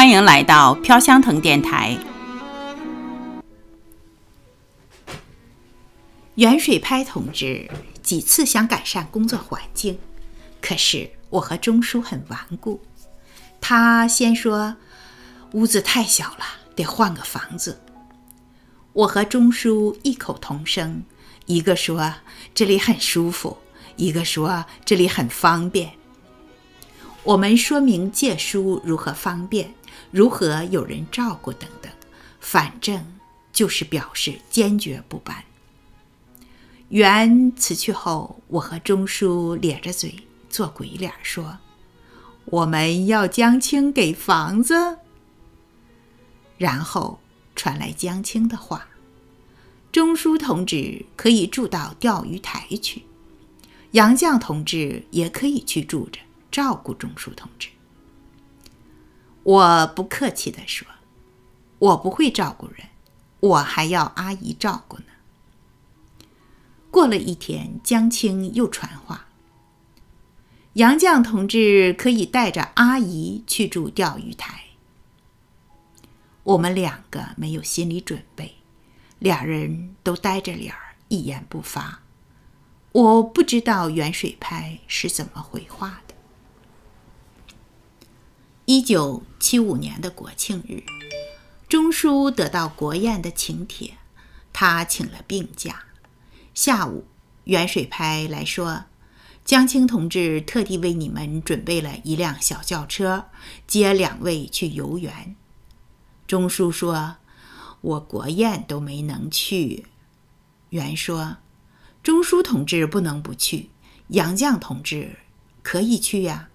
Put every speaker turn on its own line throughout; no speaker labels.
欢迎来到飘香藤电台。袁水拍同志几次想改善工作环境，可是我和钟叔很顽固。他先说屋子太小了，得换个房子。我和钟叔异口同声，一个说这里很舒服，一个说这里很方便。我们说明借书如何方便。如何有人照顾等等，反正就是表示坚决不搬。元辞去后，我和钟书咧着嘴做鬼脸说：“我们要江青给房子。”然后传来江青的话：“钟书同志可以住到钓鱼台去，杨绛同志也可以去住着，照顾钟书同志。”我不客气的说，我不会照顾人，我还要阿姨照顾呢。过了一天，江青又传话，杨绛同志可以带着阿姨去住钓鱼台。我们两个没有心理准备，俩人都呆着脸儿，一言不发。我不知道远水拍是怎么回话。的。一九七五年的国庆日，钟书得到国宴的请帖，他请了病假。下午，袁水拍来说：“江青同志特地为你们准备了一辆小轿车，接两位去游园。”钟书说：“我国宴都没能去。”袁说：“钟书同志不能不去，杨绛同志可以去呀。”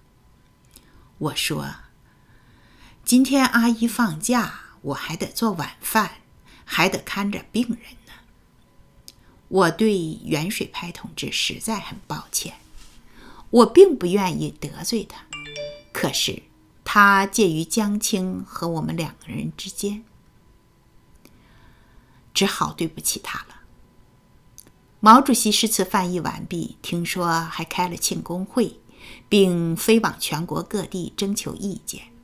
我说。今天阿姨放假，我还得做晚饭，还得看着病人呢。我对袁水派同志实在很抱歉，我并不愿意得罪他，可是他介于江青和我们两个人之间，只好对不起他了。毛主席诗词翻译完毕，听说还开了庆功会，并飞往全国各地征求意见。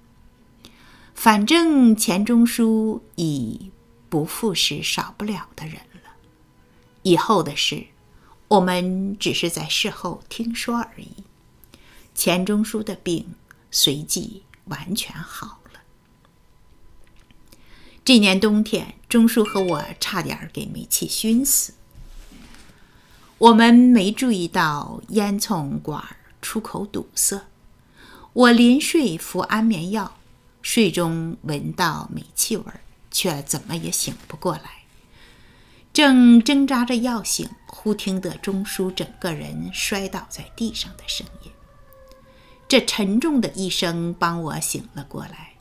反正钱钟书已不复是少不了的人了，以后的事，我们只是在事后听说而已。钱钟书的病随即完全好了。这年冬天，钟书和我差点给煤气熏死，我们没注意到烟囱管出口堵塞。我临睡服安眠药。睡中闻到煤气味却怎么也醒不过来。正挣扎着要醒，忽听得钟叔整个人摔倒在地上的声音。这沉重的一声，帮我醒了过来。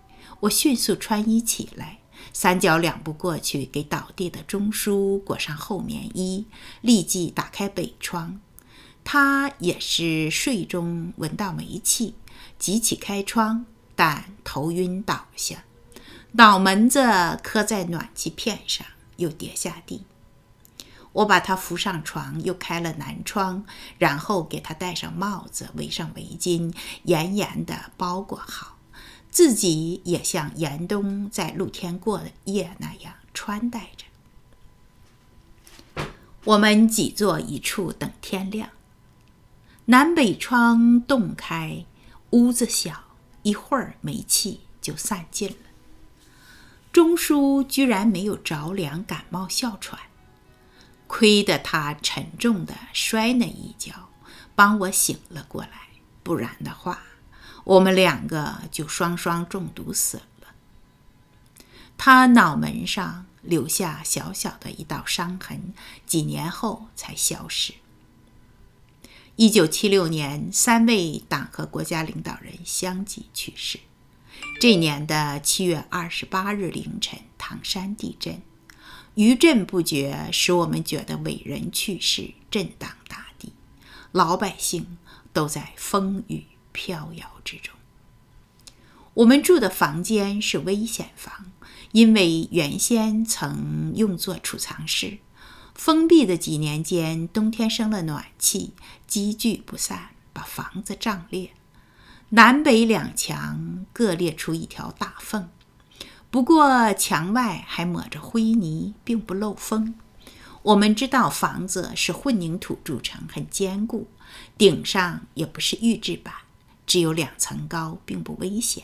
我迅速穿衣起来，三脚两步过去，给倒地的钟叔裹上厚棉衣，立即打开北窗。他也是睡中闻到煤气，急起开窗。但头晕倒下，脑门子磕在暖气片上，又跌下地。我把他扶上床，又开了南窗，然后给他戴上帽子，围上围巾，严严的包裹好，自己也像严冬在露天过夜那样穿戴着。我们挤坐一处等天亮，南北窗洞开，屋子小。一会儿，煤气就散尽了。钟叔居然没有着凉、感冒、哮喘，亏得他沉重的摔那一跤，帮我醒了过来。不然的话，我们两个就双双中毒死了。他脑门上留下小小的一道伤痕，几年后才消失。一九七六年，三位党和国家领导人相继去世。这年的七月二十八日凌晨，唐山地震，余震不绝，使我们觉得伟人去世，震荡大地，老百姓都在风雨飘摇之中。我们住的房间是危险房，因为原先曾用作储藏室。封闭的几年间，冬天生了暖气，积聚不散，把房子胀裂，南北两墙各裂出一条大缝。不过墙外还抹着灰泥，并不漏风。我们知道房子是混凝土筑成，很坚固，顶上也不是预制板，只有两层高，并不危险。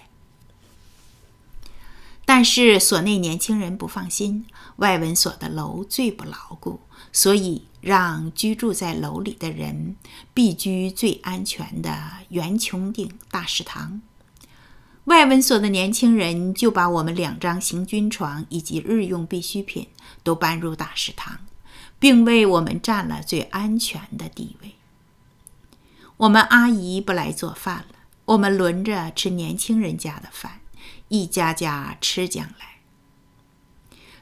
但是所内年轻人不放心，外文所的楼最不牢固，所以让居住在楼里的人必居最安全的圆穹顶大食堂。外文所的年轻人就把我们两张行军床以及日用必需品都搬入大食堂，并为我们占了最安全的地位。我们阿姨不来做饭了，我们轮着吃年轻人家的饭。一家家吃将来。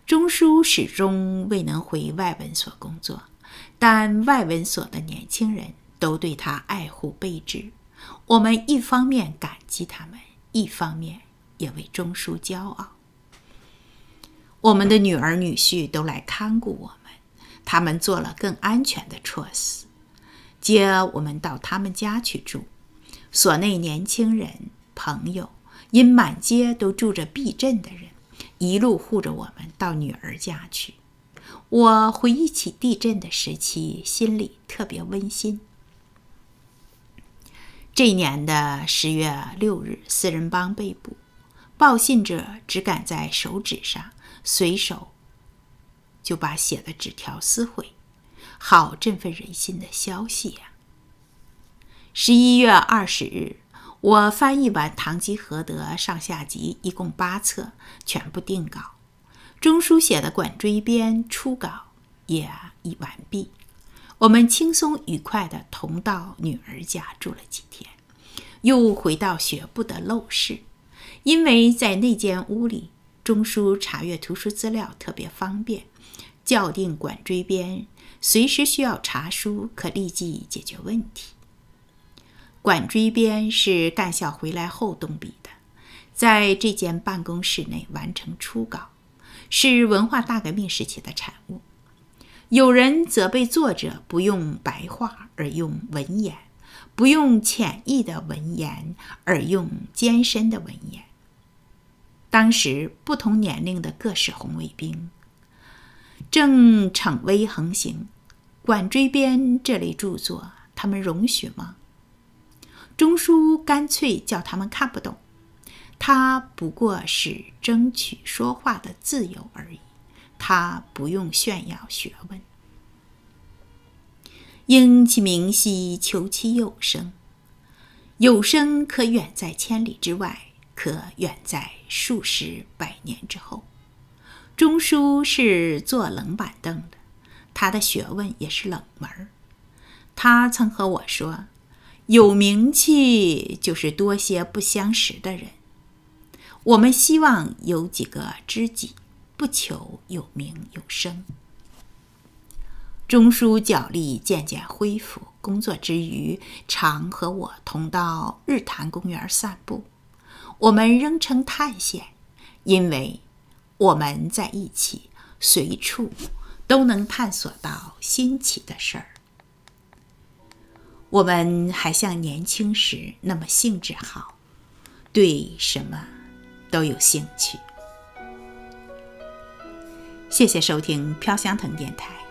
钟书始终未能回外文所工作，但外文所的年轻人都对他爱护备至。我们一方面感激他们，一方面也为钟书骄傲。我们的女儿女婿都来看顾我们，他们做了更安全的措施，接我们到他们家去住。所内年轻人朋友。因满街都住着避震的人，一路护着我们到女儿家去。我回忆起地震的时期，心里特别温馨。这年的十月六日，四人帮被捕，报信者只敢在手指上随手就把写的纸条撕毁，好振奋人心的消息呀！十一月二十日。我翻译完《唐吉诃德》上下集，一共八册，全部定稿。钟书写的《管锥编》初稿也已完毕。我们轻松愉快地同到女儿家住了几天，又回到学部的陋室，因为在那间屋里，钟书查阅图书资料特别方便。校订《管锥编》，随时需要查书，可立即解决问题。《管锥编》是干校回来后动笔的，在这间办公室内完成初稿，是文化大革命时期的产物。有人责备作者不用白话而用文言，不用浅易的文言而用艰深的文言。当时不同年龄的各式红卫兵正逞威横行，《管锥编》这类著作，他们容许吗？钟书干脆叫他们看不懂，他不过是争取说话的自由而已，他不用炫耀学问。应其名兮，求其有声；有声可远在千里之外，可远在数十百年之后。钟书是坐冷板凳的，他的学问也是冷门。他曾和我说。有名气就是多些不相识的人。我们希望有几个知己，不求有名有声。中枢脚力渐渐恢复，工作之余，常和我同到日坛公园散步。我们仍称探险，因为我们在一起，随处都能探索到新奇的事儿。我们还像年轻时那么兴致好，对什么都有兴趣。谢谢收听飘香藤电台。